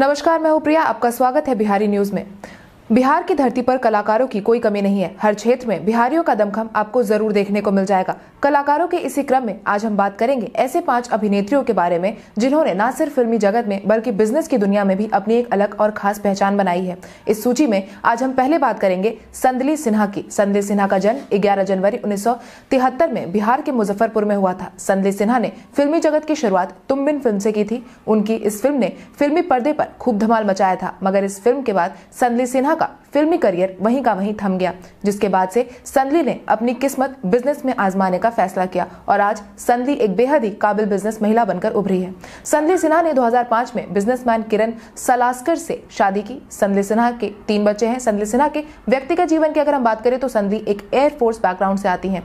नमस्कार मैं हूं प्रिया आपका स्वागत है बिहारी न्यूज में बिहार की धरती पर कलाकारों की कोई कमी नहीं है हर क्षेत्र में बिहारियों का दमखम आपको जरूर देखने को मिल जाएगा कलाकारों के इसी क्रम में आज हम बात करेंगे ऐसे पांच अभिनेत्रियों के बारे में जिन्होंने न सिर्फ फिल्मी जगत में बल्कि बिजनेस की दुनिया में भी अपनी एक अलग और खास पहचान बनाई है इस सूची में आज हम पहले बात करेंगे संदली सिन्हा की संदली सिन्हा का जन्म ग्यारह जनवरी उन्नीस में बिहार के मुजफ्फरपुर में हुआ था संदली सिन्हा ने फिल्मी जगत की शुरुआत तुम बिन फिल्म से की थी उनकी इस फिल्म ने फिल्मी पर्दे पर खूब धमाल मचाया था मगर इस फिल्म के बाद संदली सिन्हा का फिल्मी करियर वहीं का वहीं थम गया जिसके बाद से सनली ने अपनी किस्मत बिजनेस में आजमाने का फैसला किया और आज सनली एक बेहद ही काबिल बिजनेस महिला बनकर उभरी है सनली सिन्हा ने 2005 में बिजनेसमैन किरण सलास्कर से शादी की सनली सिन्हा के तीन बच्चे हैं सनली सिन्हा के व्यक्तिगत जीवन की अगर हम बात करें तो सनली एक एयरफोर्स बैकग्राउंड से आती है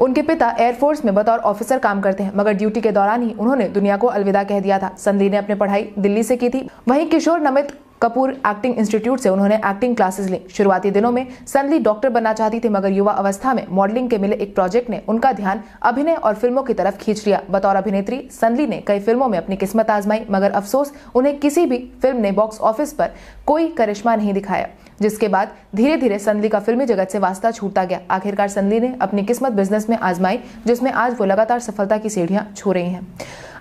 उनके पिता एयरफोर्स में बतौर ऑफिसर काम करते हैं मगर ड्यूटी के दौरान ही उन्होंने दुनिया को अलविदा कह दिया था संधि ने अपनी पढ़ाई दिल्ली से की थी वहीं किशोर नमित कपूर एक्टिंग इंस्टीट्यूट से उन्होंने एक्टिंग क्लासेस ली शुरुआती दिनों में सनली डॉक्टर बनना चाहती थी मगर युवा अवस्था में मॉडलिंग के मिले एक प्रोजेक्ट ने उनका ध्यान अभिनय और फिल्मों की तरफ खींच लिया बतौर अभिनेत्री सनली ने कई फिल्मों में अपनी किस्मत आजमाई मगर अफसोस उन्हें किसी भी फिल्म ने बॉक्स ऑफिस पर कोई करिश्मा नहीं दिखाया जिसके बाद धीरे धीरे सनली का फिल्मी जगत से वास्ता छूटता गया आखिरकार सनली ने अपनी किस्मत बिजनेस में आजमाई जिसमें आज वो लगातार सफलता की सीढ़ियां छू रही हैं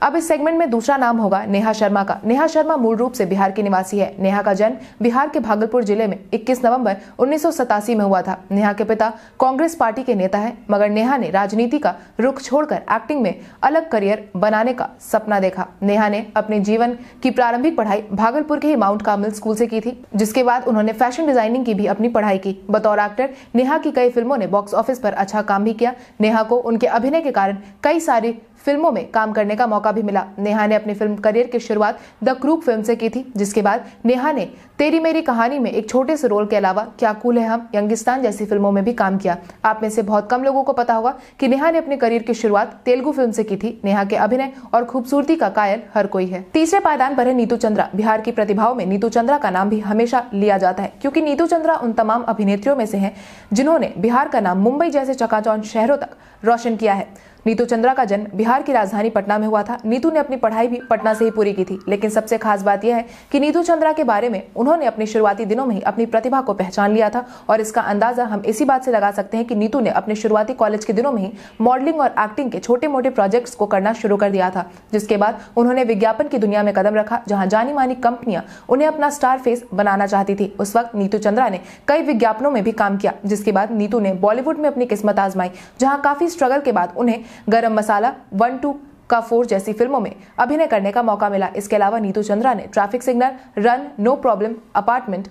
अब इस सेगमेंट में दूसरा नाम होगा नेहा शर्मा का नेहा शर्मा मूल रूप से बिहार की निवासी है नेहा का जन्म बिहार के भागलपुर जिले में 21 नवंबर उन्नीस में हुआ था नेहा के पिता कांग्रेस पार्टी के नेता है मगर नेहा ने राजनीति का रुख छोड़कर एक्टिंग में अलग करियर बनाने का सपना देखा नेहा ने अपने जीवन की प्रारंभिक पढ़ाई भागलपुर के ही माउंट कामिल स्कूल से की थी जिसके बाद उन्होंने फैशन डिजाइनिंग की भी अपनी पढ़ाई की बतौर एक्टर नेहा की कई फिल्मों ने बॉक्स ऑफिस पर अच्छा काम भी किया नेहा को उनके अभिनय के कारण कई सारी फिल्मों में काम करने का मौका मौका भी मिला नेहा ने अपनी फिल्म करियर की शुरुआत द क्रूक फिल्म से की थी जिसके बाद नेहा ने तेरी मेरी कहानी में एक छोटे से रोल के अलावा क्या कूल है हम यंगिस्तान जैसी फिल्मों में भी काम किया आप में से बहुत कम लोगों को पता होगा कि नेहा ने अपने करियर की शुरुआत तेलुगु फिल्म से की थी नेहा के अभिनय और खूबसूरती का कायल हर कोई है तीसरे पायदान पर है नीतू चंद्रा बिहार की प्रतिभाओं में नीतू चंद्रा का नाम भी हमेशा लिया जाता है क्योंकि नीतू चंद्रा उन तमाम अभिनेत्रियों में से है जिन्होंने बिहार का नाम मुंबई जैसे चकाचौन शहरों तक रोशन किया है नीतू चंद्रा का जन्म बिहार की राजधानी पटना में हुआ था नीतू ने अपनी पढ़ाई भी पटना से ही पूरी की थी लेकिन सबसे खास बात यह है कि नीतू चंद्रा के बारे में उन्होंने अपने शुरुआती दिनों में ही अपनी प्रतिभा को पहचान लिया था और इसका अंदाजा हम इसी बात से लगा सकते हैं कि नीतू ने अपने शुरुआती कॉलेज के दिनों में ही मॉडलिंग और एक्टिंग के छोटे मोटे प्रोजेक्ट्स को करना शुरू कर दिया था जिसके बाद उन्होंने विज्ञापन की दुनिया में कदम रखा जहां जानी मानी कंपनियां उन्हें अपना स्टार फेस बनाना चाहती थी उस वक्त नीतू चंद्रा ने कई विज्ञापनों में भी काम किया जिसके बाद नीतू ने बॉलीवुड में अपनी किस्मत आजमाई जहां काफी स्ट्रगल के बाद उन्हें गरम मसाला वन टू का फोर जैसी फिल्मों में अभिनय करने का मौका मिला इसके अलावा नीतू चंद्रा ने traffic signal run no problem apartment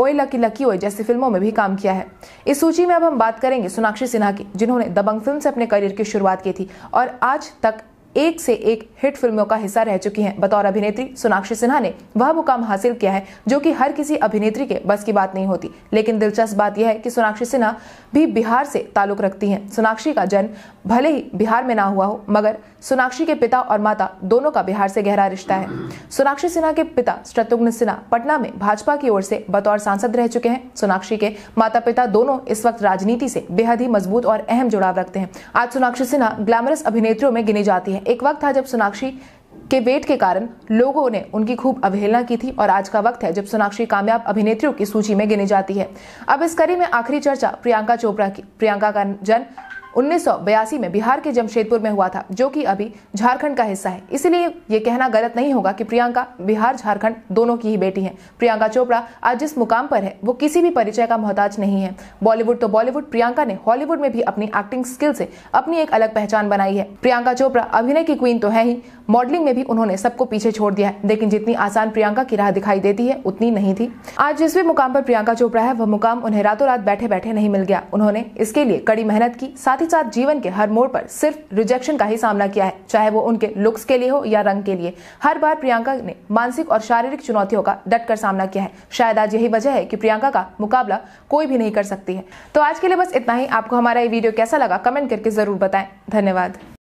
Oye lucky lucky Oye जैसी फिल्मों में भी काम किया है इस सूची में अब हम बात करेंगे सोनाक्षी सिन्हा की जिन्होंने दबंग फिल्म से अपने करियर की शुरुआत की थी और आज तक एक से एक हिट फिल्मों का हिस्सा रह चुकी हैं बतौर अभिनेत्री सोनाक्षी सिन्हा ने वह मुकाम हासिल किया है जो कि हर किसी अभिनेत्री के बस की बात नहीं होती लेकिन दिलचस्प बात यह है कि सोनाक्षी सिन्हा भी बिहार से ताल्लुक रखती हैं सोनाक्षी का जन्म भले ही बिहार में ना हुआ हो मगर सोनाक्षी के पिता और माता दोनों का बिहार से गहरा रिश्ता है सोनाक्षी सिन्हा के पिता शत्रुघ्न सिन्हा पटना में भाजपा की ओर से बतौर सांसद रह चुके हैं सोनाक्षी के माता पिता दोनों इस वक्त राजनीति से बेहद ही मजबूत और अहम जुड़ाव रखते हैं आज सोनाक्षी सिन्हा ग्लैमरस अभिनेत्रियों में गिनी जाती है एक वक्त था जब सोनाक्षी के वेट के कारण लोगों ने उनकी खूब अवहेलना की थी और आज का वक्त है जब सोनाक्षी कामयाब अभिनेत्रियों की सूची में गिनी जाती है अब इस कड़ी में आखिरी चर्चा प्रियंका चोपड़ा की प्रियंका का जन्म उन्नीस में बिहार के जमशेदपुर में हुआ था जो कि अभी झारखंड का हिस्सा है इसीलिए ये कहना गलत नहीं होगा कि प्रियंका बिहार झारखंड दोनों की ही बेटी है प्रियंका चोपड़ा आज जिस मुकाम पर है वो किसी भी परिचय का मोहताज नहीं है बॉलीवुड तो बॉलीवुड प्रियंका ने हॉलीवुड में भी अपनी एक्टिंग स्किल से अपनी एक अलग पहचान बनाई है प्रियंका चोपड़ा अभिनय की क्वीन तो है ही मॉडलिंग में भी उन्होंने सबको पीछे छोड़ दिया है लेकिन जितनी आसान प्रियंका की राह दिखाई देती है उतनी नहीं थी आज जिस भी मुकाम पर प्रियंका चोपड़ा है वह मुकाम उन्हें रातों रात बैठे बैठे नहीं मिल गया उन्होंने इसके लिए कड़ी मेहनत की साथ ही ही साथ जीवन के हर मोड़ पर सिर्फ रिजेक्शन का ही सामना किया है चाहे वो उनके लुक्स के लिए हो या रंग के लिए हर बार प्रियंका ने मानसिक और शारीरिक चुनौतियों का डट कर सामना किया है शायद आज यही वजह है कि प्रियंका का मुकाबला कोई भी नहीं कर सकती है तो आज के लिए बस इतना ही आपको हमारा ये वीडियो कैसा लगा कमेंट करके जरूर बताएं धन्यवाद